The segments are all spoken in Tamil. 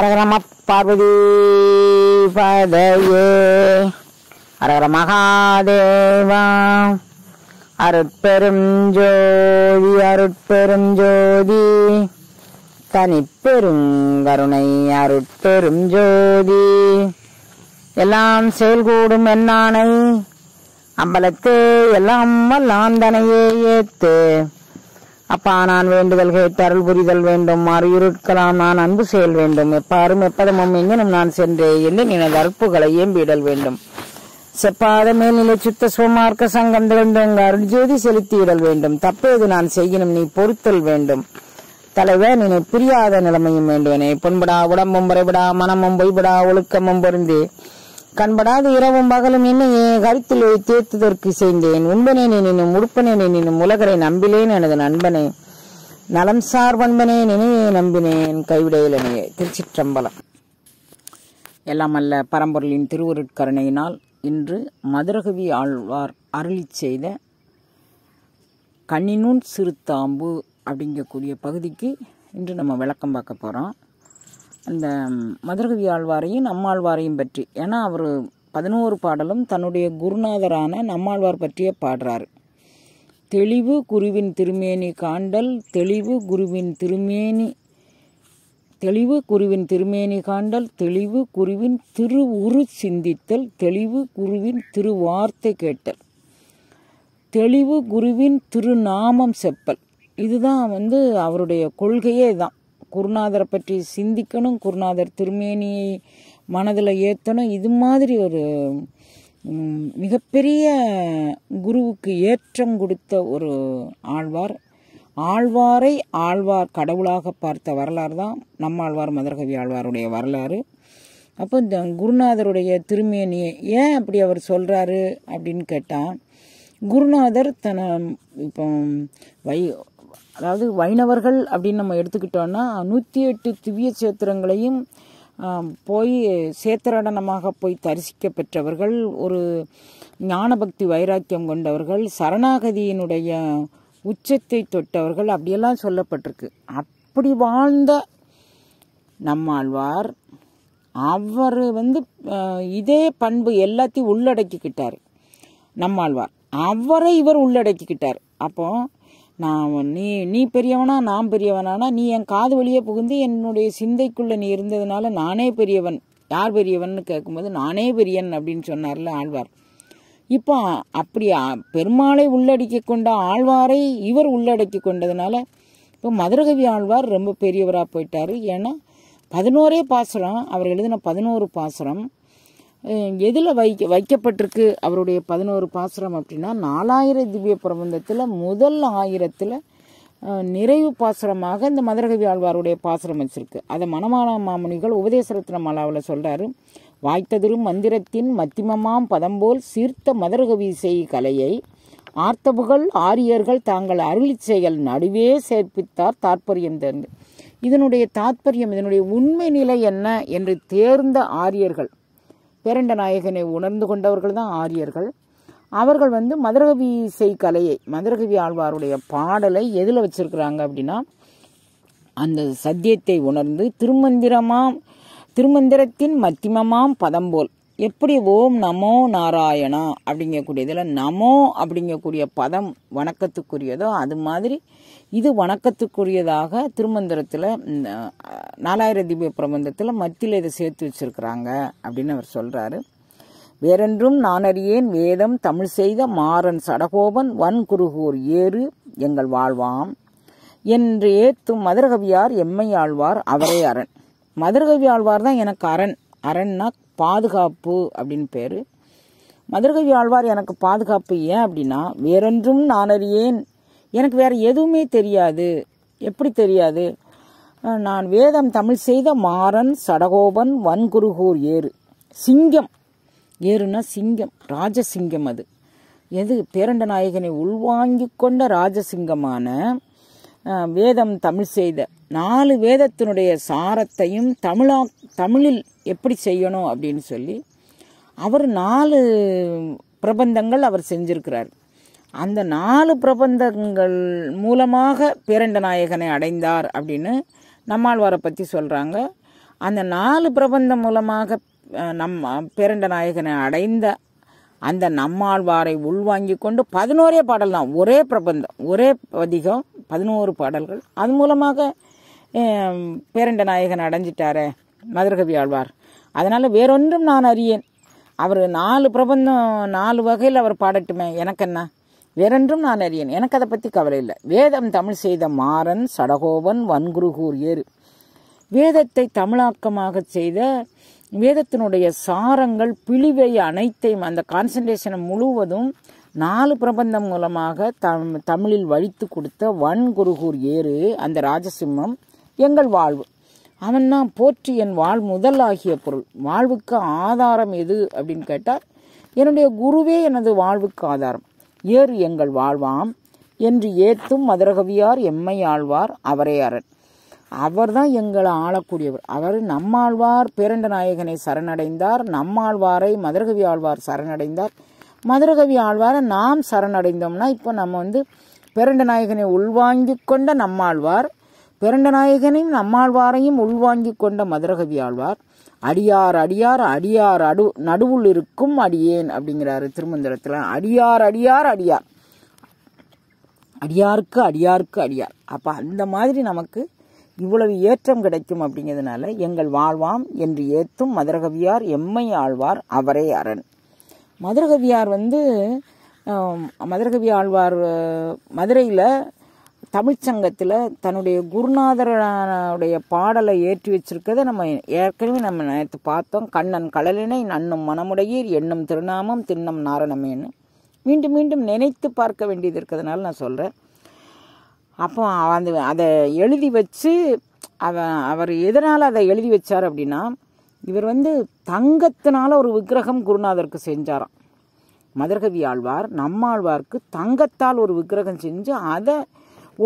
அரகரம பார்வதி பதையே அரகர மகாதேவா அருட்பெரும் ஜோதி அருட்பெரும் ஜோதி தனிப்பெரும் கருணை அருட்பெரும் ஜோதி எல்லாம் செயல்கூடும் என்னானை அம்பலத்தே எல்லாம் வல்லாந்தனையே ஏத்து அப்பா நான் வேண்டுதல் கேட்டருள் புரிதல் வேண்டும் மறுயிருக்கலாம் நான் அன்பு செயல் வேண்டும் எப்பாரும் எப்பதமும் எங்கனும் நான் சென்றேன் என்று எனது அற்புகளை ஏம்பிடல் வேண்டும் செப்பாத மேல்நிலை சுத்த சுமார்க்க சங்கம் திகழ்ந்தோங்க அருள் ஜோதி செலுத்திவிடல் வேண்டும் தப்பேது நான் செய்யணும் நீ பொறுத்தல் வேண்டும் தலைவர் நினை புரியாத நிலைமையும் வேண்டுவனே புண்படா உடம்பும் முறைபடா மனமும் பொய்படா ஒழுக்கமும் பொருந்தே கண்படாத இரவும் பகலும் என்னையே கருத்தில் தேர்த்ததற்கு செய்தேன் உண்பனே நினும் உடுப்பனே நினும் உலகரை நம்பிலேன் எனது நண்பனே நலம் சார் பண்பனே நினையே நம்பினேன் கைவிடையிலனையே திருச்சிற்றம்பலம் எல்லாம் அல்ல பரம்பொருளின் திருவருட்கருணையினால் இன்று மதுரகவி ஆழ்வார் அருளி செய்த கண்ணினூன் சிறுத்தாம்பு அப்படிங்கக்கூடிய பகுதிக்கு இன்று நம்ம விளக்கம் பார்க்க போகிறோம் அந்த மதுரகவி ஆழ்வாரையும் நம்மாழ்வாரையும் பற்றி ஏன்னா அவர் பதினோரு பாடலும் தன்னுடைய குருநாதரான நம்மாழ்வார் பற்றியே பாடுறார் தெளிவு குருவின் திருமேனி காண்டல் தெளிவு குருவின் திருமேனி தெளிவு குருவின் திருமேனி காண்டல் தெளிவு குருவின் திரு உரு சிந்தித்தல் தெளிவு குருவின் திருவார்த்தை கேட்டல் தெளிவு குருவின் திருநாமம் செப்பல் இதுதான் வந்து அவருடைய கொள்கையே தான் குருநாதரை பற்றி சிந்திக்கணும் குருநாதர் திருமேனியை மனதில் ஏற்றணும் இது மாதிரி ஒரு மிகப்பெரிய குருவுக்கு ஏற்றம் கொடுத்த ஒரு ஆழ்வார் ஆழ்வாரை ஆழ்வார் கடவுளாக பார்த்த வரலாறு தான் நம்மாழ்வார் மதுரகவி ஆழ்வாருடைய வரலாறு அப்போ இந்த குருநாதருடைய திருமேனியை ஏன் அப்படி அவர் சொல்கிறாரு அப்படின்னு கேட்டால் குருநாதர் தன இப்போ வை அதாவது வைணவர்கள் அப்படின்னு நம்ம எடுத்துக்கிட்டோன்னா நூற்றி எட்டு திவ்ய சேத்திரங்களையும் போய் சேத்திரடனமாக போய் தரிசிக்க பெற்றவர்கள் ஒரு ஞானபக்தி வைராக்கியம் கொண்டவர்கள் சரணாகதியினுடைய உச்சத்தை தொட்டவர்கள் அப்படியெல்லாம் சொல்லப்பட்டிருக்கு அப்படி வாழ்ந்த நம்மாழ்வார் அவர் வந்து இதே பண்பு எல்லாத்தையும் உள்ளடக்கிக்கிட்டார் நம்மாழ்வார் அவரை இவர் உள்ளடக்கிக்கிட்டார் அப்போது நான் நீ நீ பெரியவனா நான் பெரியவனானா நீ என் காது வழியே புகுந்து என்னுடைய சிந்தைக்குள்ளே நீ இருந்ததுனால நானே பெரியவன் யார் பெரியவன்னு கேட்கும்போது நானே பெரியன் அப்படின்னு சொன்னார்ல ஆழ்வார் இப்போ அப்படி பெருமாளை உள்ளடக்கி கொண்ட ஆழ்வாரை இவர் உள்ளடக்கி கொண்டதுனால இப்போ மதுரகவி ஆழ்வார் ரொம்ப பெரியவராக போயிட்டார் ஏன்னா பதினோரே பாசுரம் அவர் எழுதின பதினோரு பாசுரம் எதில் வைக்க வைக்கப்பட்டிருக்கு அவருடைய பதினோரு பாசுரம் அப்படின்னா நாலாயிர திவ்ய பிரபந்தத்தில் முதல் ஆயிரத்தில் நிறைவு பாசுரமாக இந்த மதுரகவி ஆழ்வாருடைய பாசுரம் வச்சுருக்கு அதை மனமான மாமுனிகள் உபதேசரத்ன மாலாவில் சொல்கிறாரு வாய்த்ததிரும் மந்திரத்தின் மத்திமமாம் பதம்போல் சீர்த்த மதுரகவி செய் கலையை ஆர்த்தபுகள் ஆரியர்கள் தாங்கள் அருளி செயல் நடுவே சேர்ப்பித்தார் தாற்பயம் தேர்ந்து இதனுடைய தாற்பயம் இதனுடைய உண்மை நிலை என்ன என்று தேர்ந்த ஆரியர்கள் பேரண்ட நாயகனை உணர்ந்து கொண்டவர்கள் தான் ஆரியர்கள் அவர்கள் வந்து மதுரகவி இசை கலையை மதுரகவி ஆழ்வாருடைய பாடலை எதில் வச்சுருக்குறாங்க அப்படின்னா அந்த சத்தியத்தை உணர்ந்து திருமந்திரமாம் திருமந்திரத்தின் மத்திமமாம் பதம்போல் எப்படி ஓம் நமோ நாராயணா அப்படிங்கக்கூடியதில் நமோ அப்படிங்கக்கூடிய பதம் வணக்கத்துக்குரியதோ அது மாதிரி இது வணக்கத்துக்குரியதாக திருமந்திரத்தில் நாலாயிர திவ்ய பிரபந்தத்தில் மத்தியில் இதை சேர்த்து வச்சுருக்கிறாங்க அப்படின்னு அவர் சொல்கிறாரு வேறென்றும் நானறியேன் வேதம் தமிழ் செய்த மாறன் சடகோபன் வன்குருகூர் ஏறு எங்கள் வாழ்வாம் என்று ஏத்தும் மதுரகவியார் எம்மை ஆழ்வார் அவரே அரண் மதுரகவி ஆழ்வார் தான் எனக்கு அரண் அரண்னா பாதுகாப்பு அப்படின்னு பேர் மதுரகவி ஆழ்வார் எனக்கு பாதுகாப்பு ஏன் அப்படின்னா வேறென்றும் நான் அறியேன் எனக்கு வேற எதுவுமே தெரியாது எப்படி தெரியாது நான் வேதம் தமிழ் செய்த மாறன் சடகோபன் வன்குருகூர் ஏறு சிங்கம் ஏறுனா சிங்கம் ராஜசிங்கம் அது எது பேரண்ட நாயகனை உள்வாங்கி கொண்ட ராஜசிங்கமான வேதம் தமிழ் செய்த நாலு வேதத்தினுடைய சாரத்தையும் தமிழா தமிழில் எப்படி செய்யணும் அப்படின்னு சொல்லி அவர் நாலு பிரபந்தங்கள் அவர் செஞ்சிருக்கிறார் அந்த நாலு பிரபந்தங்கள் மூலமாக பேரண்டநாயகனை அடைந்தார் அப்படின்னு நம்மாழ்வாரை பற்றி சொல்கிறாங்க அந்த நாலு பிரபந்தம் மூலமாக நம் பேரண்டநாயகனை அடைந்த அந்த நம்மாழ்வாரை உள்வாங்கி கொண்டு பதினோரே பாடல் தான் ஒரே பிரபந்தம் ஒரே பதிகம் பதினோரு பாடல்கள் அது மூலமாக பேரண்ட நாயகன் அடைஞ்சிட்டார மதுரகவி ஆழ்வார் அதனால் வேறொன்றும் நான் அறியேன் அவர் நாலு பிரபந்தம் நாலு வகையில் அவர் பாடட்டுமே எனக்கு என்ன வேறென்றும் நான் அறியேன் எனக்கு அதை பற்றி கவலை இல்லை வேதம் தமிழ் செய்த மாறன் சடகோபன் வன்குருகூர் ஏறு வேதத்தை தமிழாக்கமாக செய்த வேதத்தினுடைய சாரங்கள் பிழிவை அனைத்தையும் அந்த கான்சன்ட்ரேஷனை முழுவதும் நாலு பிரபந்தம் மூலமாக தம் தமிழில் வழித்து கொடுத்த வன்குருகூர் ஏறு அந்த ராஜசிம்மம் எங்கள் வாழ்வு அவன் தான் போற்றி என் வாழ் முதலாகிய பொருள் வாழ்வுக்கு ஆதாரம் எது அப்படின்னு கேட்டால் என்னுடைய குருவே எனது வாழ்வுக்கு ஆதாரம் ஏறு எங்கள் வாழ்வாம் என்று ஏத்தும் மதுரகவியார் எம்மை ஆழ்வார் அவரே அரண் அவர் தான் எங்களை ஆளக்கூடியவர் அவர் நம்மாழ்வார் பேரண்ட நாயகனை சரணடைந்தார் நம்மாழ்வாரை மதுரகவி ஆழ்வார் சரணடைந்தார் மதுரகவி ஆழ்வாரை நாம் சரணடைந்தோம்னா இப்போ நம்ம வந்து பேரண்ட நாயகனை உள்வாங்கி கொண்ட நம்மாழ்வார் பெருண்டநாயகனையும் நம்மாழ்வாரையும் உள்வாங்கிக் கொண்ட மதுரகவி ஆழ்வார் அடியார் அடியார் அடியார் அடு நடுவுள் இருக்கும் அடியேன் அப்படிங்கிறாரு திருமந்திரத்தில் அடியார் அடியார் அடியார் அடியாருக்கு அடியாருக்கு அடியார் அப்போ அந்த மாதிரி நமக்கு இவ்வளவு ஏற்றம் கிடைக்கும் அப்படிங்கிறதுனால எங்கள் வாழ்வாம் என்று ஏத்தும் மதுரகவியார் எம்மை ஆழ்வார் அவரே அரண் மதுரகவியார் வந்து மதுரகவி ஆழ்வார் மதுரையில் தமிழ்ச்சங்கத்தில் தன்னுடைய குருநாதரனுடைய பாடலை ஏற்றி வச்சிருக்கிறத நம்ம ஏற்கனவே நம்ம நேற்று பார்த்தோம் கண்ணன் கடலினை நன்னும் மனமுடையீர் எண்ணும் திருநாமம் தின்னம் நாரணமேனு மீண்டும் மீண்டும் நினைத்து பார்க்க வேண்டியது இருக்கிறதுனால நான் சொல்கிறேன் அப்போ அந்த அதை எழுதி வச்சு அவன் அவர் எதனால் அதை எழுதி வச்சார் அப்படின்னா இவர் வந்து தங்கத்தினால் ஒரு விக்கிரகம் குருநாதருக்கு செஞ்சாராம் மதுரகவி ஆழ்வார் நம்மாழ்வார்க்கு தங்கத்தால் ஒரு விக்கிரகம் செஞ்சு அதை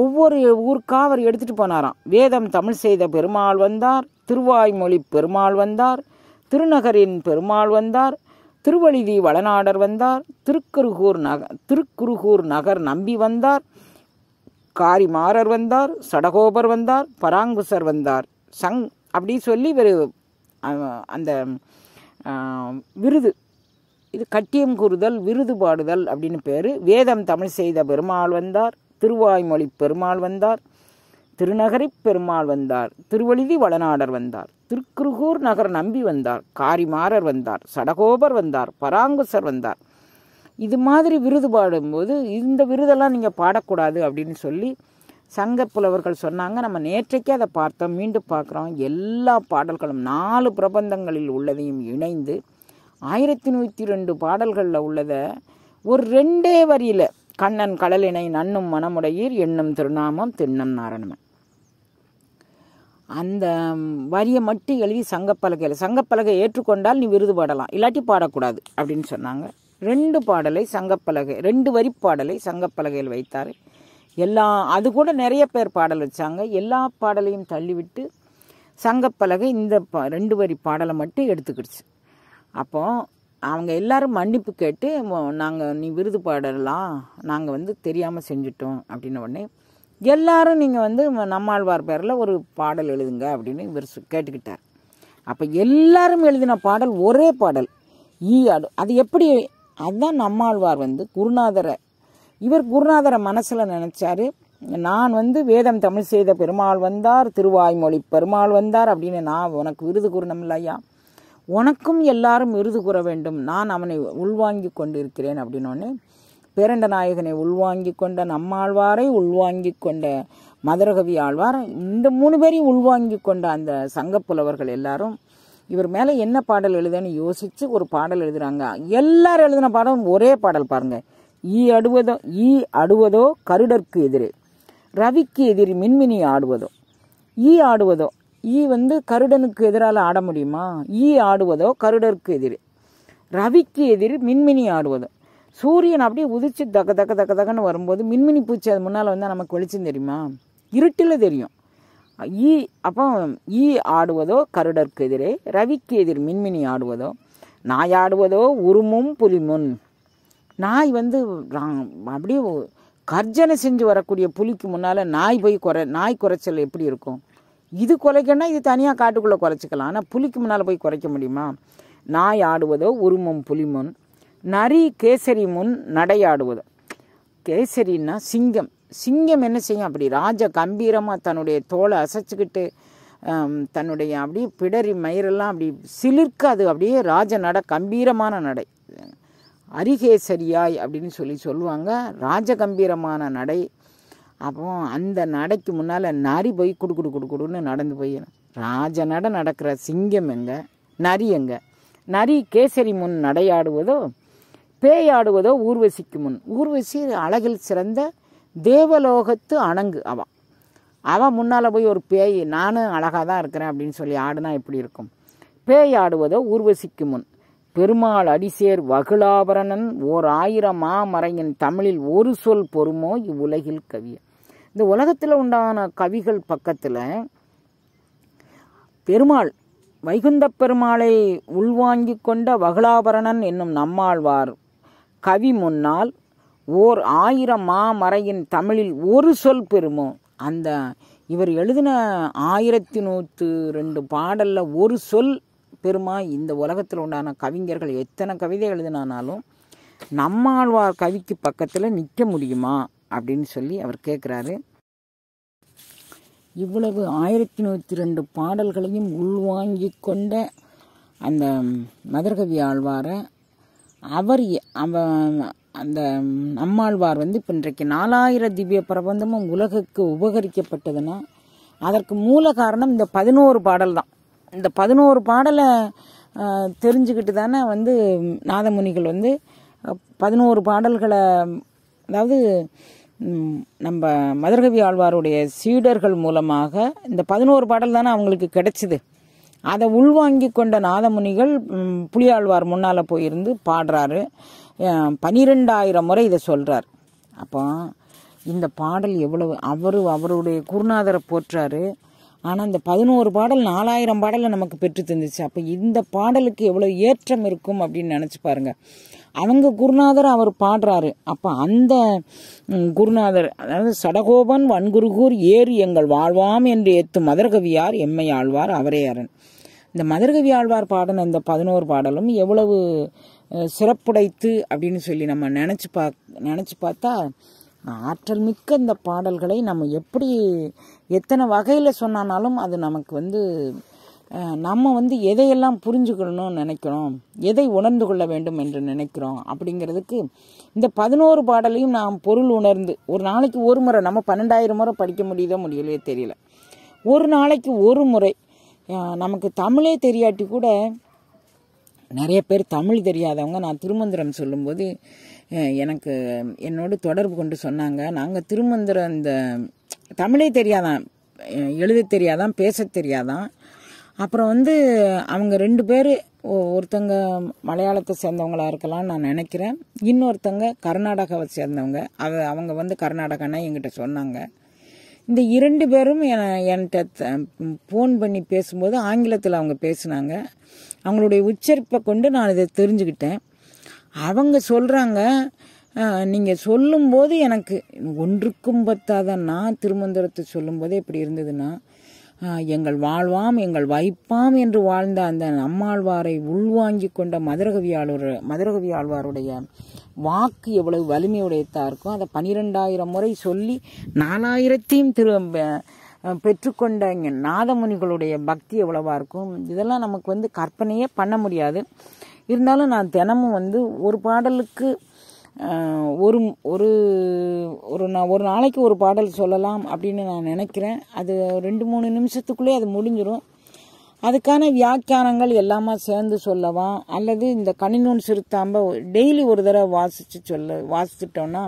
ஒவ்வொரு ஊருக்கா அவர் எடுத்துகிட்டு போனாராம் வேதம் தமிழ் செய்த பெருமாள் வந்தார் திருவாய்மொழி பெருமாள் வந்தார் திருநகரின் பெருமாள் வந்தார் திருவழிதி வளநாடர் வந்தார் திருக்குருகூர் நக திருக்குருகூர் நகர் நம்பி வந்தார் காரிமாரர் வந்தார் சடகோபர் வந்தார் பராங்குசர் வந்தார் சங் அப்படி சொல்லி இவர் அந்த விருது இது கட்டியம் கூறுதல் விருது பாடுதல் அப்படின்னு பேர் வேதம் தமிழ் செய்த பெருமாள் வந்தார் திருவாய்மொழி பெருமாள் வந்தார் திருநகரி பெருமாள் வந்தார் திருவழிதி வளநாடர் வந்தார் திருக்குருகூர் நகர் நம்பி வந்தார் காரிமாரர் வந்தார் சடகோபர் வந்தார் பராங்குசர் வந்தார் இது மாதிரி விருது பாடும்போது இந்த விருதெல்லாம் நீங்கள் பாடக்கூடாது அப்படின்னு சொல்லி சங்க புலவர்கள் சொன்னாங்க நம்ம நேற்றைக்கே அதை பார்த்தோம் மீண்டும் பார்க்குறோம் எல்லா பாடல்களும் நாலு பிரபந்தங்களில் உள்ளதையும் இணைந்து ஆயிரத்தி நூற்றி ரெண்டு பாடல்களில் உள்ளதை ஒரு ரெண்டே வரியில் கண்ணன் கடலினை நன்னும் மனமுடையீர் என்னும் திருநாமம் திண்ணம் நாரணமன் அந்த வரியை மட்டும் எழுதி சங்கப்பலகையில் சங்கப்பலகை ஏற்றுக்கொண்டால் நீ விருது பாடலாம் இல்லாட்டி பாடக்கூடாது அப்படின்னு சொன்னாங்க ரெண்டு பாடலை சங்கப்பலகை ரெண்டு வரி பாடலை சங்கப்பலகையில் வைத்தார் எல்லா அது கூட நிறைய பேர் பாடல் வச்சாங்க எல்லா பாடலையும் தள்ளிவிட்டு சங்கப்பலகை இந்த ரெண்டு வரி பாடலை மட்டும் எடுத்துக்கிடுச்சு அப்போது அவங்க எல்லாரும் மன்னிப்பு கேட்டு நாங்கள் நீ விருது பாடலாம் நாங்கள் வந்து தெரியாமல் செஞ்சிட்டோம் அப்படின்ன உடனே எல்லாரும் நீங்கள் வந்து நம்மாழ்வார் பேரில் ஒரு பாடல் எழுதுங்க அப்படின்னு இவர் கேட்டுக்கிட்டார் அப்போ எல்லாரும் எழுதின பாடல் ஒரே பாடல் ஈ ஆடு அது எப்படி அதுதான் நம்மாழ்வார் வந்து குருநாதரை இவர் குருநாதரை மனசில் நினச்சாரு நான் வந்து வேதம் தமிழ் செய்த பெருமாள் வந்தார் திருவாய்மொழி பெருமாள் வந்தார் அப்படின்னு நான் உனக்கு விருது கூறணும் இல்லையா உனக்கும் எல்லாரும் விருது கூற வேண்டும் நான் அவனை உள்வாங்கி கொண்டிருக்கிறேன் அப்படின்னோடனே பேரண்ட நாயகனை உள்வாங்கி கொண்ட நம்மாழ்வாரை உள்வாங்கி கொண்ட மதுரகவி ஆழ்வார் இந்த மூணு பேரையும் உள்வாங்கி கொண்ட அந்த சங்கப்புலவர்கள் எல்லாரும் இவர் மேலே என்ன பாடல் எழுதுன்னு யோசித்து ஒரு பாடல் எழுதுகிறாங்க எல்லாரும் எழுதின பாடலும் ஒரே பாடல் பாருங்கள் ஈ அடுவதோ ஈ அடுவதோ கருடற்கு எதிரே ரவிக்கு எதிரி மின்மினி ஆடுவதோ ஈ ஆடுவதோ ஈ வந்து கருடனுக்கு எதிரால் ஆட முடியுமா ஈ ஆடுவதோ கருடருக்கு எதிர் ரவிக்கு எதிர் மின்மினி ஆடுவதோ சூரியன் அப்படியே உதிச்சு தக்க தக்க தக்க தக்கன்னு வரும்போது மின்மினி பூச்சி அது முன்னால் வந்தால் நமக்கு வெளிச்சம் தெரியுமா இருட்டில் தெரியும் ஈ அப்போ ஈ ஆடுவதோ கருடருக்கு எதிரே ரவிக்கு எதிர் மின்மினி ஆடுவதோ நாய் ஆடுவதோ உருமும் புலிமுன் நாய் வந்து அப்படியே கர்ஜனை செஞ்சு வரக்கூடிய புலிக்கு முன்னால் நாய் போய் குறை நாய் குறைச்சல் எப்படி இருக்கும் இது குலைக்கணும்னா இது தனியாக காட்டுக்குள்ளே குறைச்சிக்கலாம் ஆனால் புலிக்கு முன்னால் போய் குறைக்க முடியுமா நாய் ஆடுவதோ உருமம் புலிமுன் நரி கேசரி முன் நடையாடுவதோ கேசரின்னா சிங்கம் சிங்கம் என்ன செய்யும் அப்படி ராஜ கம்பீரமாக தன்னுடைய தோலை அசைச்சிக்கிட்டு தன்னுடைய அப்படியே பிடரி மயிரெல்லாம் அப்படி சிலிர்க்க அது அப்படியே ராஜ நட கம்பீரமான நடை அரிகேசரியாய் அப்படின்னு சொல்லி சொல்லுவாங்க ராஜ கம்பீரமான நடை அப்போ அந்த நடைக்கு முன்னால் நரி போய் குடு குடு குடு குடுன்னு நடந்து போய் ராஜ நட நடக்கிற சிங்கம் எங்க நரி எங்க நரி கேசரி முன் நடையாடுவதோ பேயாடுவதோ ஊர்வசிக்கு முன் ஊர்வசி அழகில் சிறந்த தேவலோகத்து அணங்கு அவன் அவன் முன்னால் போய் ஒரு பேய் நானும் அழகாக தான் இருக்கிறேன் அப்படின்னு சொல்லி ஆடுனா எப்படி இருக்கும் பேய் ஆடுவதோ ஊர்வசிக்கு முன் பெருமாள் அடிசேர் வகுலாபரணன் ஓர் ஆயிரம் மாமறையின் தமிழில் ஒரு சொல் பொறுமோ இவ்வுலகில் கவியம் இந்த உலகத்தில் உண்டான கவிகள் பக்கத்தில் பெருமாள் வைகுந்த பெருமாளை உள்வாங்கி கொண்ட வகலாபரணன் என்னும் நம்மாழ்வார் கவி முன்னால் ஓர் ஆயிரம் மாமறையின் தமிழில் ஒரு சொல் பெருமோ அந்த இவர் எழுதின ஆயிரத்தி நூற்று ரெண்டு பாடலில் ஒரு சொல் பெருமா இந்த உலகத்தில் உண்டான கவிஞர்கள் எத்தனை கவிதை எழுதினானாலும் நம்மாழ்வார் கவிக்கு பக்கத்தில் நிற்க முடியுமா அப்படின்னு சொல்லி அவர் கேட்குறாரு இவ்வளவு ஆயிரத்தி நூற்றி ரெண்டு பாடல்களையும் உள்வாங்கி கொண்ட அந்த மதுரகவி ஆழ்வாரை அவர் அவ அந்த நம்மாழ்வார் வந்து இப்போ இன்றைக்கு நாலாயிர திவ்ய பிரபந்தமும் உலகுக்கு உபகரிக்கப்பட்டதுன்னா அதற்கு மூல காரணம் இந்த பதினோரு பாடல் தான் இந்த பதினோரு பாடலை தெரிஞ்சுக்கிட்டு தானே வந்து நாதமுனிகள் வந்து பதினோரு பாடல்களை அதாவது நம்ம மதுரகவி ஆழ்வாருடைய சீடர்கள் மூலமாக இந்த பதினோரு பாடல் தானே அவங்களுக்கு கிடைச்சிது அதை உள்வாங்கி கொண்ட நாதமுனிகள் புலியாழ்வார் முன்னால் போயிருந்து பாடுறாரு பனிரெண்டாயிரம் முறை இதை சொல்கிறார் அப்போ இந்த பாடல் எவ்வளவு அவர் அவருடைய குருநாதரை போற்றாரு ஆனால் இந்த பதினோரு பாடல் நாலாயிரம் பாடலை நமக்கு பெற்று தந்துச்சு அப்போ இந்த பாடலுக்கு எவ்வளோ ஏற்றம் இருக்கும் அப்படின்னு நினச்சி பாருங்கள் அவங்க குருநாதர் அவர் பாடுறாரு அப்போ அந்த குருநாதர் அதாவது சடகோபன் வன்குருகூர் ஏறு எங்கள் வாழ்வாம் என்று ஏத்து மதர்கவியார் எம்மை ஆழ்வார் அவரே அரண் இந்த மதர்கவி ஆழ்வார் பாடின இந்த பதினோரு பாடலும் எவ்வளவு சிறப்புடைத்து அப்படின்னு சொல்லி நம்ம நினச்சி பா நினச்சி பார்த்தா ஆற்றல் மிக்க இந்த பாடல்களை நம்ம எப்படி எத்தனை வகையில் சொன்னானாலும் அது நமக்கு வந்து நம்ம வந்து எதையெல்லாம் புரிஞ்சுக்கணும்னு நினைக்கிறோம் எதை உணர்ந்து கொள்ள வேண்டும் என்று நினைக்கிறோம் அப்படிங்கிறதுக்கு இந்த பதினோரு பாடலையும் நாம் பொருள் உணர்ந்து ஒரு நாளைக்கு ஒரு முறை நம்ம பன்னெண்டாயிரம் முறை படிக்க முடியுதோ முடியலையே தெரியல ஒரு நாளைக்கு ஒரு முறை நமக்கு தமிழே தெரியாட்டி கூட நிறைய பேர் தமிழ் தெரியாதவங்க நான் திருமந்திரம் சொல்லும்போது எனக்கு என்னோடு தொடர்பு கொண்டு சொன்னாங்க நாங்கள் திருமந்திரம் இந்த தமிழே தெரியாதான் எழுத தெரியாதான் பேச தெரியாதான் அப்புறம் வந்து அவங்க ரெண்டு பேர் ஒருத்தங்க மலையாளத்தை சேர்ந்தவங்களா இருக்கலாம்னு நான் நினைக்கிறேன் இன்னொருத்தங்க கர்நாடகாவை சேர்ந்தவங்க அவ அவங்க வந்து கர்நாடகானா எங்கிட்ட சொன்னாங்க இந்த இரண்டு பேரும் என்கிட்ட ஃபோன் பண்ணி பேசும்போது ஆங்கிலத்தில் அவங்க பேசுனாங்க அவங்களுடைய உச்சரிப்பை கொண்டு நான் இதை தெரிஞ்சுக்கிட்டேன் அவங்க சொல்கிறாங்க நீங்கள் சொல்லும்போது எனக்கு ஒன்றுக்கும் பத்தாத நான் திருமந்திரத்தை சொல்லும்போது எப்படி இருந்ததுன்னா எங்கள் வாழ்வாம் எங்கள் வைப்பாம் என்று வாழ்ந்த அந்த நம்மாழ்வாரை உள்வாங்கி கொண்ட மதுரகவியாளர் மதுரகவியாழ்வாருடைய வாக்கு எவ்வளவு வலிமையுடையதாக இருக்கும் அதை பனிரெண்டாயிரம் முறை சொல்லி நாலாயிரத்தையும் திரு பெற்றுக்கொண்ட இங்கே நாதமுனிகளுடைய பக்தி எவ்வளவா இருக்கும் இதெல்லாம் நமக்கு வந்து கற்பனையே பண்ண முடியாது இருந்தாலும் நான் தினமும் வந்து ஒரு பாடலுக்கு ஒரு ஒரு ஒரு நான் ஒரு நாளைக்கு ஒரு பாடல் சொல்லலாம் அப்படின்னு நான் நினைக்கிறேன் அது ரெண்டு மூணு நிமிஷத்துக்குள்ளே அது முடிஞ்சிடும் அதுக்கான வியாக்கியானங்கள் எல்லாமே சேர்ந்து சொல்லவா அல்லது இந்த கணினூன் சிறுத்தாம்ப டெய்லி ஒரு தடவை வாசித்து சொல்ல வாசித்துட்டோன்னா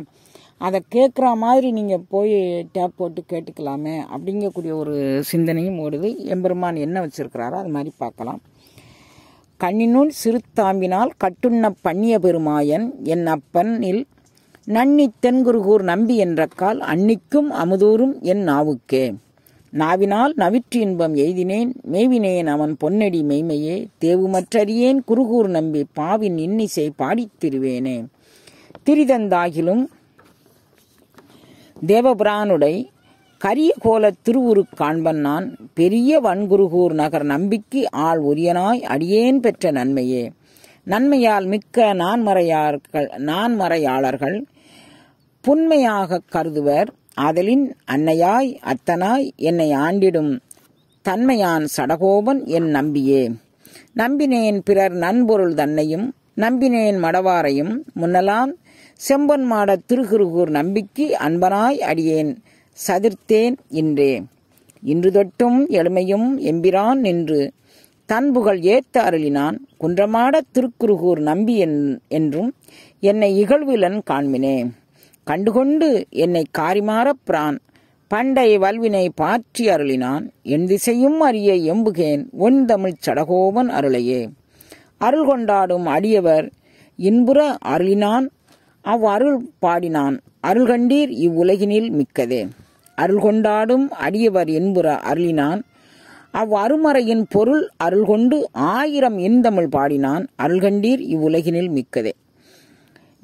அதை கேட்குற மாதிரி நீங்கள் போய் டேப் போட்டு கேட்டுக்கலாமே அப்படிங்கக்கூடிய ஒரு சிந்தனையும் ஓடுது எம்பெருமான் என்ன வச்சுருக்கிறாரோ அது மாதிரி பார்க்கலாம் கண்ணினுள் சிறுத்தாம்பினால் கட்டுண்ணப் பண்ணிய பெருமாயன் என் அப்பனில் நன்னி தென்குருகூர் நம்பி என்றக்கால் அன்னிக்கும் அமுதூரும் என் நாவுக்கே நாவினால் நவிற்று இன்பம் எய்தினேன் மேவினேன் அவன் பொன்னடி மெய்மையே தேவுமற்றறியேன் குருகூர் நம்பி பாவின் இன்னிசை பாடித்திருவேனே திரிதந்தாகிலும் தேவபுரானுடை கரிய கோல திருவுருக் காண்பன் நான் பெரிய வன்குருகூர் நகர் நம்பிக்கு ஆள் உரியனாய் அடியேன் பெற்ற நன்மையே நன்மையால் மிக்க நான்மறையார்கள் நான்மறையாளர்கள் புண்மையாக கருதுவர் ஆதலின் அன்னையாய் அத்தனாய் என்னை ஆண்டிடும் தன்மையான் சடகோபன் என் நம்பியே நம்பினேன் பிறர் நன்பொருள் தன்னையும் நம்பினேன் மடவாரையும் முன்னலாம் செம்பன் மாட திருகுருகூர் நம்பிக்கு அன்பனாய் அடியேன் சதிர்த்தேன் என்றே இன்று தொட்டும் எளிமையும் எம்பிரான் நின்று தன் புகழ் ஏத்த அருளினான் குன்றமாட திருக்குறுகூர் நம்பி என்றும் என்னை இகழ்விலன் காண்பினே கண்டுகொண்டு என்னை காரிமாறப் பிரான் பண்டை வல்வினை பாற்றி அருளினான் என் திசையும் அறிய எம்புகேன் ஒன் தமிழ்ச் சடகோபன் அருளையே அருள் கொண்டாடும் அடியவர் இன்புற அருளினான் அவ்வருள் பாடினான் அருள்கண்டீர் இவ்வுலகினில் மிக்கதே அருள் கொண்டாடும் அடியவர் என்புற அருளினான் அவ்வருமறையின் பொருள் அருள் கொண்டு ஆயிரம் எண்தமிழ் பாடினான் அருள்கண்டீர் இவ்வுலகினில் மிக்கதே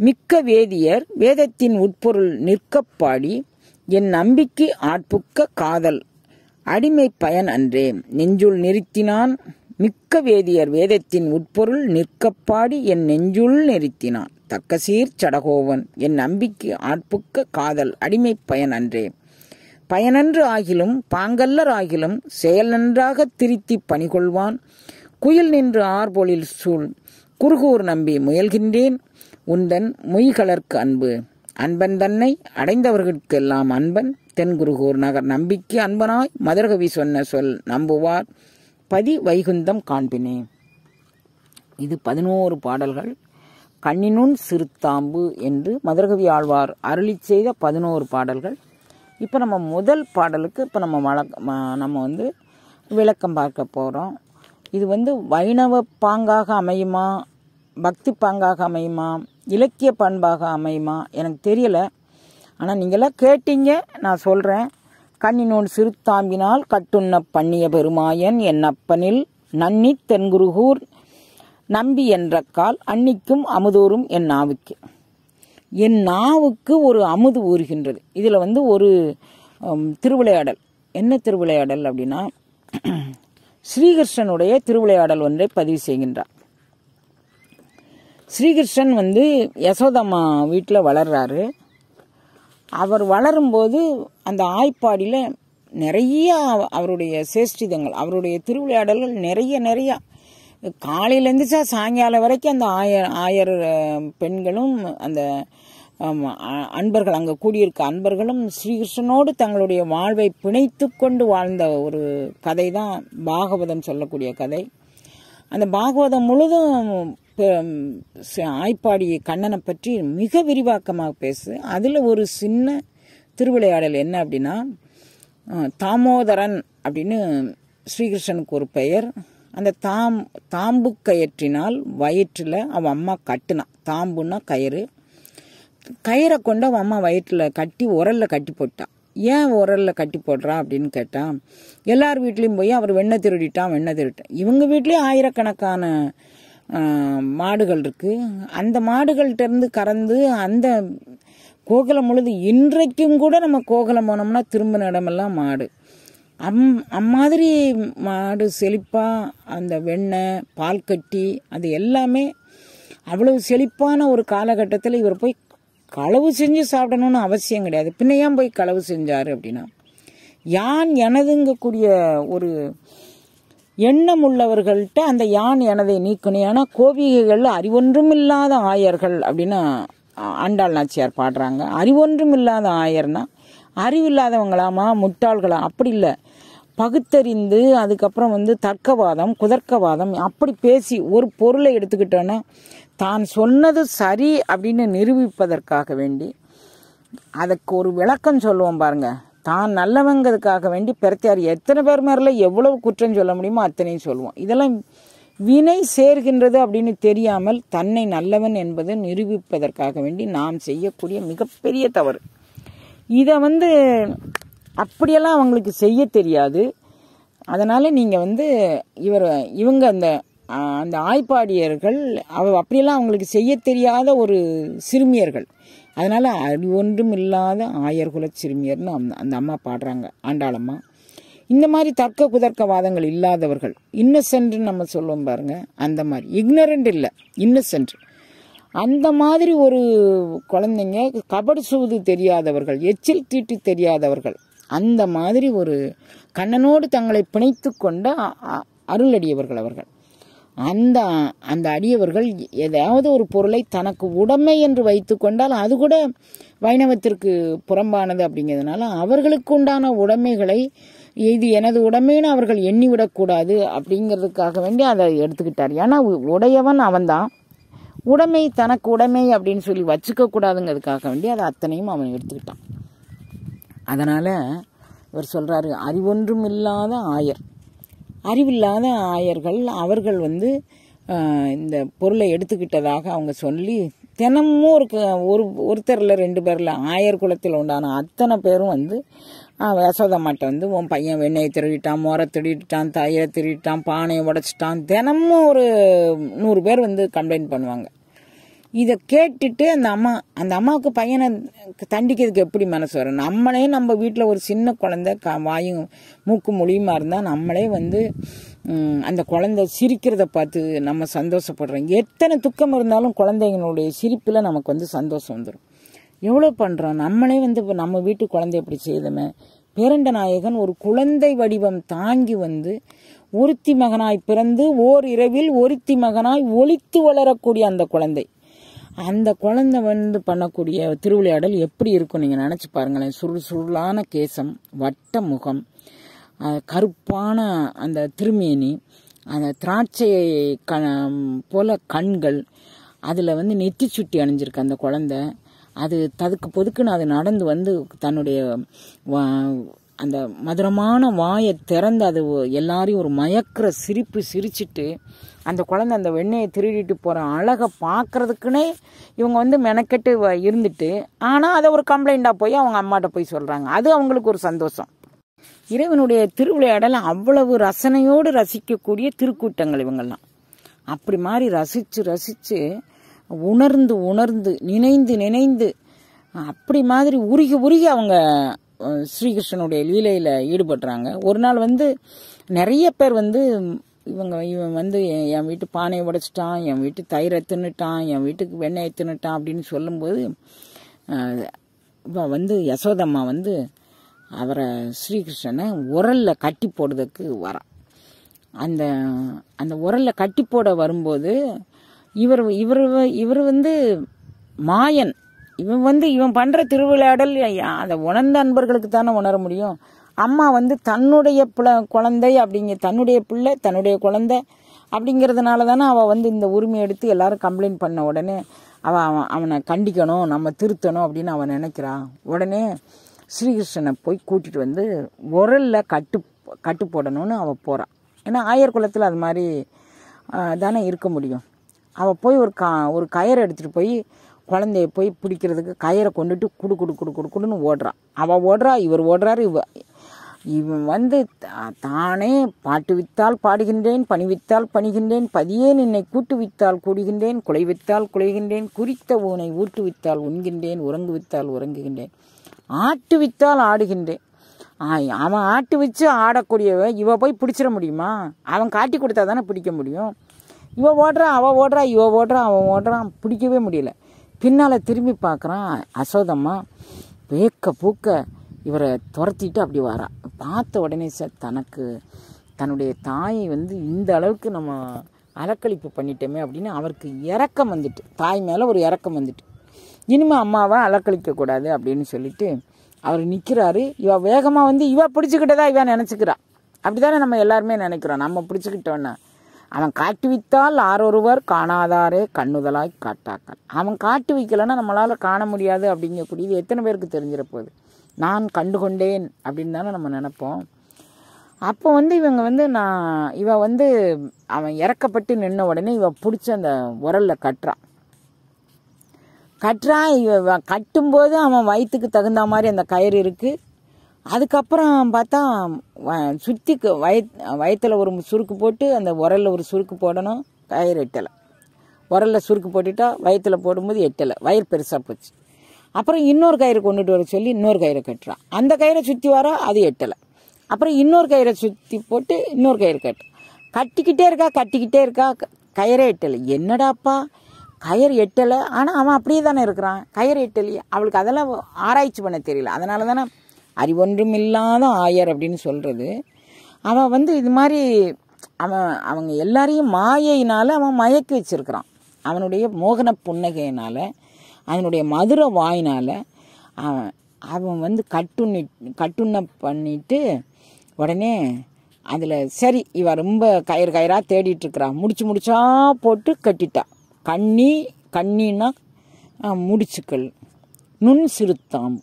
மிக்க வேதியர் வேதத்தின் உட்பொருள் நிற்கப் பாடி என் நம்பிக்கை ஆட்புக்க காதல் அடிமை பயன் அன்றே நெஞ்சுள் நிறுத்தினான் மிக்க வேதியர் வேதத்தின் உட்பொருள் நிற்கப்பாடி என் நெஞ்சுள் நிறுத்தினான் தக்கசீர் சடகோவன் என் நம்பிக்கை ஆட்புக்க காதல் அடிமை பயன் அன்றே பயனன்று ஆகிலும் பாங்கல்லர் ஆகிலும் செயல் நன்றாகத் திருத்தி பணி கொள்வான் குயில் நின்று ஆர்போலில் சூழ் குறுகூர் நம்பி முயல்கின்றேன் உந்தன் மொய்களர்க்கு அன்பு அன்பன் தன்னை அடைந்தவர்களுக்கெல்லாம் அன்பன் தென்குருகூர் நகர் நம்பிக்கை அன்பனாய் மதுரகவி சொன்ன சொல் நம்புவார் பதி வைகுந்தம் காண்பினே இது பதினோரு பாடல்கள் கண்ணினுன் சிறுத்தாம்பு என்று மதுரகவி ஆழ்வார் அருளி செய்த பதினோரு பாடல்கள் இப்போ நம்ம முதல் பாடலுக்கு இப்போ நம்ம வழக்க நம்ம வந்து விளக்கம் பார்க்க போகிறோம் இது வந்து வைணவ பாங்காக அமையுமா பக்தி பாங்காக அமையுமா இலக்கிய பண்பாக அமையுமா எனக்கு தெரியலை ஆனால் நீங்களாம் கேட்டீங்க நான் சொல்கிறேன் கண்ணினோன் சிறுத்தாம்பினால் கட்டுண்ண பண்ணிய பெருமாயன் என் அப்பனில் நன்னி தென்குருகூர் நம்பி என்ற கால் அன்னிக்கும் அமுதோறும் என் ஆவுக்கு என் நாவுக்கு ஒரு அமுது ஊறுகின்றது இதில் வந்து ஒரு திருவிளையாடல் என்ன திருவிளையாடல் அப்படின்னா ஸ்ரீகிருஷ்ணனுடைய திருவிளையாடல் ஒன்றை பதிவு செய்கின்றார் ஸ்ரீகிருஷ்ணன் வந்து யசோதம்மா வீட்டில் வளர்றாரு அவர் வளரும்போது அந்த ஆய்ப்பாடியில் நிறைய அவருடைய சேஷ்டிதங்கள் அவருடைய திருவிளையாடல்கள் நிறைய நிறையா காலையில் இருந்துச்சா சாயங்காலம் வரைக்கும் அந்த ஆயர் ஆயர் பெண்களும் அந்த அன்பர்கள் அங்கே கூடியிருக்க அன்பர்களும் ஸ்ரீகிருஷ்ணனோடு தங்களுடைய வாழ்வை பிணைத்து கொண்டு வாழ்ந்த ஒரு கதை தான் பாகவதம் சொல்லக்கூடிய கதை அந்த பாகவதம் முழுதும் ஆய்ப்பாடி கண்ணனை பற்றி மிக விரிவாக்கமாக பேசு அதில் ஒரு சின்ன திருவிளையாடல் என்ன அப்படின்னா தாமோதரன் அப்படின்னு ஸ்ரீகிருஷ்ணனுக்கு ஒரு பெயர் அந்த தாம் தாம்பு கயிற்றினால் வயிற்றில் அவன் அம்மா கட்டுனான் தாம்புன்னா கயிறு கயிறை கொண்டு அவன் அம்மா வயிற்றில் கட்டி உரலில் கட்டி போட்டான் ஏன் உரலில் கட்டி போடுறா அப்படின்னு கேட்டான் எல்லார் வீட்லேயும் போய் அவர் வெண்ணெய் திருடிட்டான் வெண்ணெய் திருட்டான் இவங்க வீட்லேயும் ஆயிரக்கணக்கான மாடுகள் இருக்குது அந்த மாடுகள்கிட்டருந்து கறந்து அந்த கோகுலம் முழுது இன்றைக்கும் கூட நம்ம கோகுலம் போனோம்னா திரும்ப இடமெல்லாம் மாடு அம் அம்மாதிரி மாடு செழிப்பாக அந்த வெண்ணெய் பால் கட்டி அது எல்லாமே அவ்வளவு செழிப்பான ஒரு காலகட்டத்தில் இவர் போய் களவு செஞ்சு சாப்பிடணும்னு அவசியம் கிடையாது பின்ன ஏன் போய் களவு செஞ்சார் அப்படின்னா யான் எனதுங்கக்கூடிய ஒரு எண்ணம் உள்ளவர்கள்ட்ட அந்த யான் எனதை நீக்கணும் ஏன்னா கோபிகைகள் அறிவொன்றும் இல்லாத ஆயர்கள் அப்படின்னு ஆண்டாள் நாச்சியார் பாடுறாங்க அறிவொன்றும் இல்லாத ஆயர்னா அறிவில்லாதவங்களாமா முட்டாள்களா அப்படி இல்லை பகுத்தறிந்து அதுக்கப்புறம் வந்து தர்க்கவாதம் குதர்க்கவாதம் அப்படி பேசி ஒரு பொருளை எடுத்துக்கிட்டோன்னா தான் சொன்னது சரி அப்படின்னு நிரூபிப்பதற்காக வேண்டி அதுக்கு ஒரு விளக்கம் சொல்லுவோம் பாருங்க தான் நல்லவங்கிறதுக்காக வேண்டி பிரத்தியார் எத்தனை பேர் மேலே எவ்வளவு குற்றம் சொல்ல முடியுமோ அத்தனையும் சொல்லுவோம் இதெல்லாம் வினை சேர்கின்றது அப்படின்னு தெரியாமல் தன்னை நல்லவன் என்பதை நிரூபிப்பதற்காக வேண்டி நாம் செய்யக்கூடிய மிகப்பெரிய தவறு இதை வந்து அப்படியெல்லாம் அவங்களுக்கு செய்ய தெரியாது அதனால் நீங்கள் வந்து இவர் இவங்க அந்த அந்த ஆய்ப்பாடியர்கள் அவ அப்படியெல்லாம் அவங்களுக்கு செய்ய தெரியாத ஒரு சிறுமியர்கள் அதனால் அது ஒன்றும் இல்லாத ஆயர்குல சிறுமியர்னு அந்த அம்மா பாடுறாங்க ஆண்டாளம்மா இந்த மாதிரி தர்க்க புதர்க்க வாதங்கள் இல்லாதவர்கள் இன்னசென்ட்னு நம்ம சொல்லுவோம் பாருங்க அந்த மாதிரி இக்னரண்ட் இல்லை இன்னசென்ட் அந்த மாதிரி ஒரு குழந்தைங்க கபடு சூது தெரியாதவர்கள் எச்சில் தீட்டு தெரியாதவர்கள் அந்த மாதிரி ஒரு கண்ணனோடு தங்களை பிணைத்து கொண்ட அருளடியவர்கள் அவர்கள் அந்த அந்த அடியவர்கள் ஏதாவது ஒரு பொருளை தனக்கு உடமை என்று வைத்து கொண்டால் அது கூட வைணவத்திற்கு புறம்பானது அப்படிங்கிறதுனால அவர்களுக்கு உண்டான உடைமைகளை இது எனது உடைமைன்னு அவர்கள் எண்ணிவிடக்கூடாது அப்படிங்கிறதுக்காக வேண்டி அதை எடுத்துக்கிட்டார் ஏன்னா உடையவன் அவன்தான் உடைமை தனக்கு உடைமை அப்படின்னு சொல்லி வச்சுக்க கூடாதுங்கிறதுக்காக வேண்டி அதை அத்தனையும் அவன் எடுத்துக்கிட்டான் அதனால் இவர் சொல்கிறாரு அறிவொன்றும் இல்லாத ஆயர் அறிவில்லாத ஆயர்கள் அவர்கள் வந்து இந்த பொருளை எடுத்துக்கிட்டதாக அவங்க சொல்லி தினமும் ஒரு ஒரு ஒருத்தரில் ரெண்டு பேரில் ஆயர் குலத்தில் உண்டான அத்தனை பேரும் வந்து மாட்டை வந்து உன் பையன் வெண்ணெயை திருடிட்டான் மோரை திருடிட்டான் தயிரை திருடிட்டான் பானையை உடச்சிட்டான் தினமும் ஒரு நூறு பேர் வந்து கம்ப்ளைண்ட் பண்ணுவாங்க இதை கேட்டுட்டு அந்த அம்மா அந்த அம்மாவுக்கு பையனை தண்டிக்கிறதுக்கு எப்படி மனசு வரும் நம்மளே நம்ம வீட்டில் ஒரு சின்ன குழந்த க வாயும் மூக்கு மொழியுமா இருந்தால் நம்மளே வந்து அந்த குழந்த சிரிக்கிறத பார்த்து நம்ம சந்தோஷப்படுறோம் எத்தனை துக்கம் இருந்தாலும் குழந்தைங்களுடைய சிரிப்பில் நமக்கு வந்து சந்தோஷம் வந்துடும் எவ்வளோ பண்ணுறோம் நம்மளே வந்து இப்போ நம்ம வீட்டு குழந்தை எப்படி செய்தோமே பேரண்ட நாயகன் ஒரு குழந்தை வடிவம் தாங்கி வந்து ஒருத்தி மகனாய் பிறந்து ஓர் இரவில் ஒருத்தி மகனாய் ஒழித்து வளரக்கூடிய அந்த குழந்தை அந்த குழந்தை வந்து பண்ணக்கூடிய திருவிளையாடல் எப்படி இருக்கும் நீங்கள் நினச்சி பாருங்களேன் சுருள் சுருளான கேசம் வட்ட முகம் கருப்பான அந்த திருமேனி அந்த திராட்சை க போல கண்கள் அதில் வந்து நெத்தி சுட்டி அணிஞ்சிருக்கு அந்த குழந்தை அது ததுக்கு பொதுக்குன்னு அது நடந்து வந்து தன்னுடைய அந்த மதுரமான வாயை திறந்து அது எல்லாரையும் ஒரு மயக்கிற சிரிப்பு சிரிச்சிட்டு அந்த குழந்தை அந்த வெண்ணையை திருடிட்டு போகிற அழகை பார்க்குறதுக்குன்னே இவங்க வந்து மெனக்கெட்டு இருந்துட்டு ஆனால் அதை ஒரு கம்ப்ளைண்ட்டாக போய் அவங்க அம்மாட்ட போய் சொல்கிறாங்க அது அவங்களுக்கு ஒரு சந்தோஷம் இறைவனுடைய திருவிளையாடலை அவ்வளவு ரசனையோடு ரசிக்கக்கூடிய திருக்கூட்டங்கள் இவங்கெல்லாம் அப்படி மாதிரி ரசித்து ரசித்து உணர்ந்து உணர்ந்து நினைந்து நினைந்து அப்படி மாதிரி உருகி உருகி அவங்க ஸ்ரீகிருஷ்ணனுடைய லீலையில் ஈடுபடுறாங்க ஒரு நாள் வந்து நிறைய பேர் வந்து இவங்க இவன் வந்து என் வீட்டு பானையை உடைச்சிட்டான் என் வீட்டு தயிரை தின்னுட்டான் என் வீட்டுக்கு வெண்ணெய் தின்னுட்டான் அப்படின்னு சொல்லும்போது இப்போ வந்து யசோதம்மா வந்து அவரை ஸ்ரீகிருஷ்ணனை உரலில் கட்டி போடுறதுக்கு வரான் அந்த அந்த உரலில் கட்டி போட வரும்போது இவர் இவர் இவர் வந்து மாயன் இவன் வந்து இவன் பண்ணுற திருவிளையாடல் அதை உணர்ந்த அன்பர்களுக்கு தானே உணர முடியும் அம்மா வந்து தன்னுடைய பிள்ளை குழந்தை அப்படிங்க தன்னுடைய பிள்ளை தன்னுடைய குழந்தை அப்படிங்கிறதுனால தானே அவள் வந்து இந்த உரிமை எடுத்து எல்லாரும் கம்ப்ளைண்ட் பண்ண உடனே அவன் அவன் அவனை கண்டிக்கணும் நம்ம திருத்தணும் அப்படின்னு அவன் நினைக்கிறான் உடனே ஸ்ரீகிருஷ்ணனை போய் கூட்டிகிட்டு வந்து உரலில் கட்டு கட்டு போடணும்னு அவள் போகிறான் ஏன்னா ஆயர் குலத்தில் அது மாதிரி தானே இருக்க முடியும் அவள் போய் ஒரு கா ஒரு கயரை எடுத்துகிட்டு போய் குழந்தைய போய் பிடிக்கிறதுக்கு கயிறை கொண்டுட்டு குடு குடு குடு குடு குடுன்னு ஓடுறான் அவள் ஓடுறா இவர் ஓடுறாரு இவ இவன் வந்து தானே பாட்டு வித்தால் பாடுகின்றேன் பணி வித்தால் பணிகின்றேன் பதியேன் என்னை கூட்டு வித்தால் கூடுகின்றேன் குலை வித்தால் குலைகின்றேன் குறித்த ஊனை ஊட்டு வித்தால் உண்கின்றேன் உறங்கு வித்தால் உறங்குகின்றேன் ஆட்டு வித்தால் ஆடுகின்றேன் அவன் ஆட்டு வச்சு ஆடக்கூடியவ இவ போய் பிடிச்சிட முடியுமா அவன் காட்டி கொடுத்தா தானே பிடிக்க முடியும் இவன் ஓடுறா அவள் ஓடுறா இவன் ஓடுறான் அவன் ஓடுறான் பிடிக்கவே முடியல பின்னால் திரும்பி பார்க்குறான் அசோதம்மா வேக்க பூக்க இவரை துரத்திட்டு அப்படி வரா பார்த்த உடனே சார் தனக்கு தன்னுடைய தாயை வந்து இந்த அளவுக்கு நம்ம அலக்களிப்பு பண்ணிட்டோமே அப்படின்னு அவருக்கு இறக்கம் வந்துட்டு தாய் மேலே ஒரு இறக்கம் வந்துட்டு இனிமேல் அம்மாவை அலக்களிக்கக்கூடாது அப்படின்னு சொல்லிட்டு அவர் நிற்கிறாரு இவ வேகமாக வந்து இவ பிடிச்சிக்கிட்டதா இவன் நினச்சிக்கிறா அப்படி தானே நம்ம எல்லாருமே நினைக்கிறோம் நம்ம பிடிச்சிக்கிட்டோன்னா அவன் காட்டி வைத்தால் ஆரொருவர் காணாதாரே கண்ணுதலாய் காட்டாக்கள் அவன் காட்டி வைக்கலன்னா நம்மளால் காண முடியாது அப்படிங்கக்கூடியது எத்தனை பேருக்கு தெரிஞ்சிட போகுது நான் கண்டுகொண்டேன் அப்படின்னு தானே நம்ம நினைப்போம் அப்போ வந்து இவங்க வந்து நான் இவ வந்து அவன் இறக்கப்பட்டு நின்ன உடனே இவ பிடிச்ச அந்த உரலில் கட்டுறான் கட்டுறான் இவன் கட்டும்போது அவன் வயிற்றுக்கு தகுந்த மாதிரி அந்த கயிறு இருக்குது அதுக்கப்புறம் பார்த்தா சுற்றி வய வயத்தில் ஒரு சுருக்கு போட்டு அந்த உரலில் ஒரு சுருக்கு போடணும் கயிறு எட்டலை உரலில் சுருக்கு போட்டுட்டா வயத்தில் போடும்போது எட்டலை வயிறு பெருசாக போச்சு அப்புறம் இன்னொரு கயிறு கொண்டுட்டு வர சொல்லி இன்னொரு கயிறை கட்டுறான் அந்த கயிறை சுற்றி வர அது எட்டலை அப்புறம் இன்னொரு கயிறை சுற்றி போட்டு இன்னொரு கயிறு கட்டு கட்டிக்கிட்டே இருக்கா கட்டிக்கிட்டே இருக்கா கயிறே எட்டலை என்னடாப்பா கயிறு எட்டலை ஆனால் அவன் அப்படியே தானே இருக்கிறான் கயிறு எட்டலையே அவளுக்கு அதெல்லாம் ஆராய்ச்சி பண்ண தெரியல அதனால தானே அறிவொன்றுமில்லாத ஆயர் அப்படின்னு சொல்கிறது அவன் வந்து இது மாதிரி அவன் அவங்க எல்லாரையும் மாயையினால் அவன் மயக்கி வச்சுருக்கிறான் அவனுடைய மோகன புன்னகையினால் அவனுடைய மதுர வாயினால் அவன் அவன் வந்து கட்டுண்ணி கட்டுண்ண பண்ணிட்டு உடனே அதில் சரி இவன் ரொம்ப கயிறு கயிறாக தேடிட்டுருக்கிறான் முடிச்சு முடிச்சா போட்டு கட்டிட்டான் கண்ணி கண்ணின்னா முடிச்சுக்கள் நுண் சிறுத்தாம்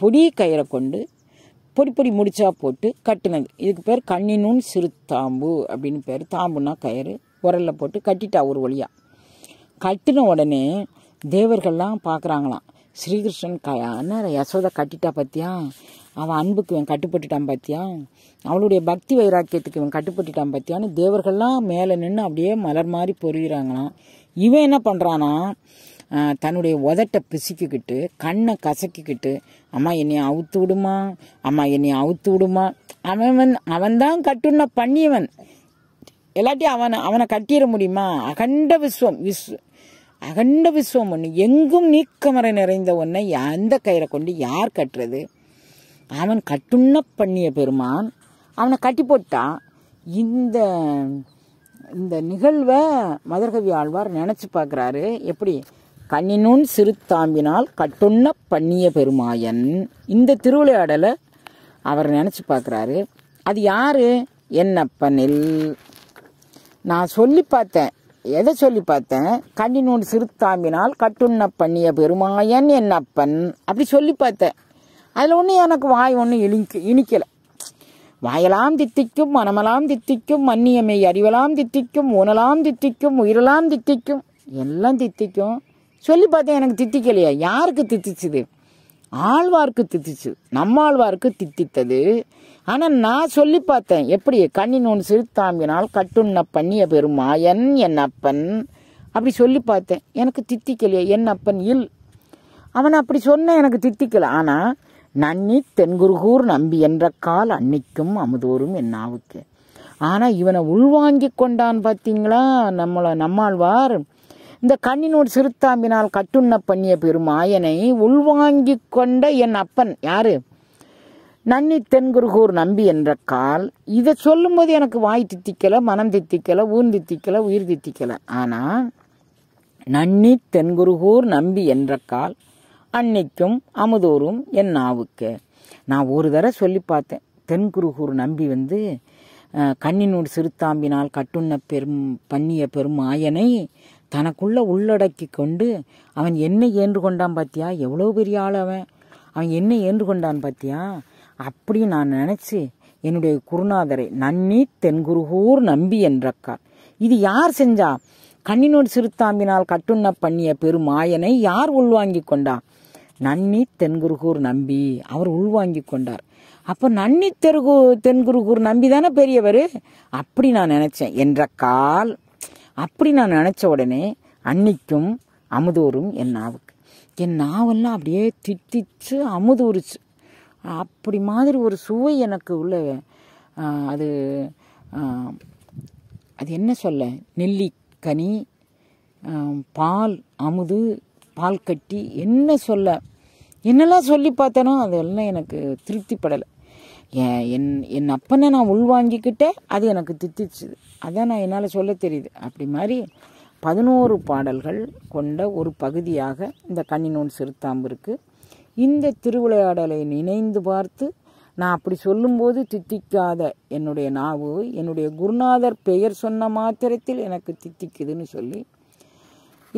பொடி கயிறை கொண்டு பொடி பொடி முடிச்சா போட்டு கட்டினது இதுக்கு பேர் கண்ணினும் சிறு தாம்பு அப்படின்னு பேர் தாம்புனா கயிறு உரலில் போட்டு கட்டிட்டா ஒரு வழியாக கட்டின உடனே தேவர்கள்லாம் பார்க்குறாங்களாம் ஸ்ரீகிருஷ்ணன் க என்ன யசோதை கட்டிட்டா பார்த்தியா அவன் அன்புக்கு இவன் கட்டுப்பட்டுட்டான் பார்த்தியா அவளுடைய பக்தி வைராக்கியத்துக்கு இவன் கட்டுப்பட்டுட்டான் பார்த்தியான்னு தேவர்கள்லாம் மேலே நின்று அப்படியே மலர் மாதிரி பொரியிறாங்களாம் இவன் என்ன பண்ணுறான்னா தன்னுடைய உதட்டை பிசுக்கிக்கிட்டு கண்ணை கசக்கிக்கிட்டு அம்மா என்னை அவுத்து விடுமா அம்மா என்னை அவுத்து விடுமா அவன் வந்து அவன்தான் கட்டுன பண்ணியவன் இல்லாட்டி அவனை அவனை கட்டிட முடியுமா அகண்ட விஸ்வம் விஸ் அகண்ட விஸ்வம் ஒன்று எங்கும் நீக்கமரை நிறைந்த ஒன்றை அந்த கயிறை கொண்டு யார் கட்டுறது அவன் கட்டுண்ண பண்ணிய பெருமான் அவனை கட்டி போட்டான் இந்த இந்த நிகழ்வை மதுரகவி ஆழ்வார் நினச்சி பார்க்குறாரு எப்படி கண்ணினுன் சிறுத்தாம்பினால் கட்டுண்ண பண்ணிய பெருமாயன் இந்த திருவிளையாடலை அவர் நினச்சி பார்க்குறாரு அது யார் என்னப்பனில் நான் சொல்லி பார்த்தேன் எதை சொல்லி பார்த்தேன் கண்ணினூன் சிறுத்தாம்பினால் கட்டுண்ண பண்ணிய பெருமாயன் என்னப்பன் அப்படி சொல்லி பார்த்தேன் அதில் ஒன்றும் எனக்கு வாய் ஒன்றும் இழிக்க இனிக்கலை வாயலாம் தித்திக்கும் மனமெல்லாம் தித்திக்கும் மன்னியமை அறிவலாம் தித்திக்கும் உணலாம் தித்திக்கும் உயிரெல்லாம் தித்திக்கும் எல்லாம் தித்திக்கும் சொல்லி பார்த்தேன் எனக்கு தித்திக்கலையா யாருக்கு தித்திச்சுது ஆழ்வார்க்கு தித்திச்சு நம்மாழ்வார்க்கு தித்தித்தது ஆனால் நான் சொல்லி பார்த்தேன் எப்படி கண்ணின் ஒன்று சிறுத்தாம்பினால் கட்டுண்ண பண்ணிய பெருமாயன் என் அப்பன் அப்படி சொல்லி பார்த்தேன் எனக்கு தித்திக்கலையா என் அப்பன் இல் அவன் அப்படி சொன்ன எனக்கு தித்திக்கல ஆனால் நன்னி தென்குருகூர் நம்பி என்ற கால் அன்னைக்கும் அமுதோறும் என் நாவுக்கு ஆனால் இவனை உள்வாங்கி கொண்டான் பார்த்தீங்களா நம்மளை நம்மாழ்வார் இந்த கண்ணினோடு சிறுத்தாம்பினால் கட்டுண்ண பண்ணிய பெருமாயனை உள்வாங்கி கொண்ட என் அப்பன் யாரு நன்னி தென்குருகூர் நம்பி என்ற கால் இதை சொல்லும்போது எனக்கு வாய் தித்திக்கலை மனம் தித்திக்கலை ஊன் தித்திக்கலை உயிர் தித்திக்கலை ஆனால் நன்னி தென்குருகூர் நம்பி என்ற கால் அன்னைக்கும் அமுதோறும் என் நாவுக்கு நான் ஒரு தடவை சொல்லி பார்த்தேன் தென்குருகூர் நம்பி வந்து கண்ணினூர் சிறுத்தாம்பினால் கட்டுண்ண பெரும் பண்ணிய பெரும் ஆயனை தனக்குள்ள உள்ளடக்கி கொண்டு அவன் என்ன ஏன்று கொண்டான் பார்த்தியா எவ்வளோ பெரிய ஆள் அவன் அவன் என்ன ஏன்று கொண்டான் பார்த்தியா அப்படி நான் நினச்சி என்னுடைய குருநாதரை நன்னி தென்குருகூர் நம்பி என்றக்கார் இது யார் செஞ்சா கண்ணினோடு சிறுத்தாம்பினால் கட்டுண்ண பண்ணிய பெருமாயனை யார் உள்வாங்கி கொண்டா நன்னி தென்குருகூர் நம்பி அவர் உள்வாங்கி கொண்டார் அப்போ நன்னி தெருகு தென்குருகூர் நம்பி தானே பெரியவர் அப்படி நான் நினச்சேன் என்ற கால் அப்படி நான் நினச்ச உடனே அன்னைக்கும் அமுதோறும் என் நாவுக்கு என் நாவெல்லாம் அப்படியே தித்திச்சு அமுதூறுச்சு அப்படி மாதிரி ஒரு சுவை எனக்கு உள்ள அது அது என்ன சொல்ல நெல்லிக்கனி பால் அமுது பால் கட்டி என்ன சொல்ல என்னெல்லாம் சொல்லி பார்த்தேனோ அதெல்லாம் எனக்கு திருப்திப்படலை என் என் அப்பனை நான் உள்வாங்கிக்கிட்டே அது எனக்கு தித்திச்சுது அதான் நான் என்னால் சொல்ல தெரியுது அப்படி மாதிரி பதினோரு பாடல்கள் கொண்ட ஒரு பகுதியாக இந்த கண்ணினோன் சிறுத்தாம்பு இருக்குது இந்த திருவிளையாடலை நினைந்து பார்த்து நான் அப்படி சொல்லும்போது தித்திக்காத என்னுடைய நாவு என்னுடைய குருநாதர் பெயர் சொன்ன மாத்திரத்தில் எனக்கு தித்திக்குதுன்னு சொல்லி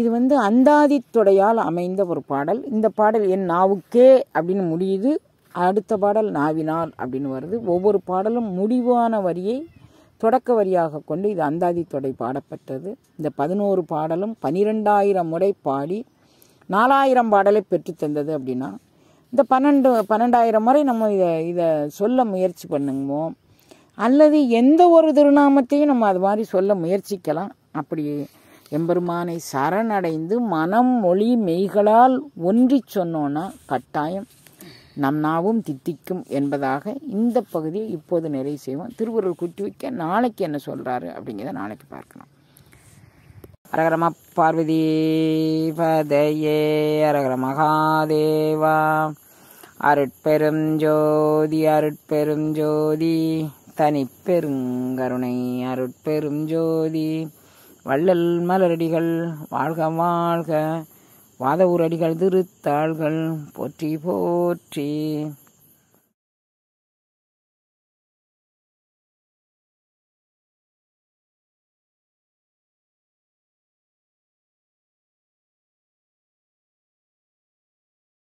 இது வந்து அந்தாதித்துடையால் அமைந்த ஒரு பாடல் இந்த பாடல் என் நாவுக்கே அப்படின்னு முடியுது அடுத்த பாடல் நாவினால் அப்படின்னு வருது ஒவ்வொரு பாடலும் முடிவான வரியை தொடக்க வரியாக கொண்டு இது அந்தாதி தொடை பாடப்பட்டது இந்த பதினோரு பாடலும் பனிரெண்டாயிரம் முறை பாடி நாலாயிரம் பாடலை பெற்று தந்தது அப்படின்னா இந்த பன்னெண்டு பன்னெண்டாயிரம் முறை நம்ம இதை இதை சொல்ல முயற்சி பண்ணுங்கோ அல்லது எந்த ஒரு திருநாமத்தையும் நம்ம அது மாதிரி சொல்ல முயற்சிக்கலாம் அப்படி எம்பெருமானை சரணடைந்து மனம் மொழி மெய்களால் ஒன்றி சொன்னோன்னா கட்டாயம் நம் நாவும் தித்திக்கும் என்பதாக இந்த பகுதியை இப்போது நிறைவு செய்வோம் திருவுருள் குட்டி வைக்க நாளைக்கு என்ன சொல்கிறாரு அப்படிங்கிறத நாளைக்கு பார்க்கணும் அரகரமா பார்வதி பதையே அரகர மகாதேவா அருட்பெரும் ஜோதி அருட்பெரும் ஜோதி தனிப்பெருங்கருணை அருட்பெரும் ஜோதி வள்ளல் மலரடிகள் வாழ்க வாழ்க வாத ஊரடிகள் திருத்தாள்கள் போற்றி போற்றி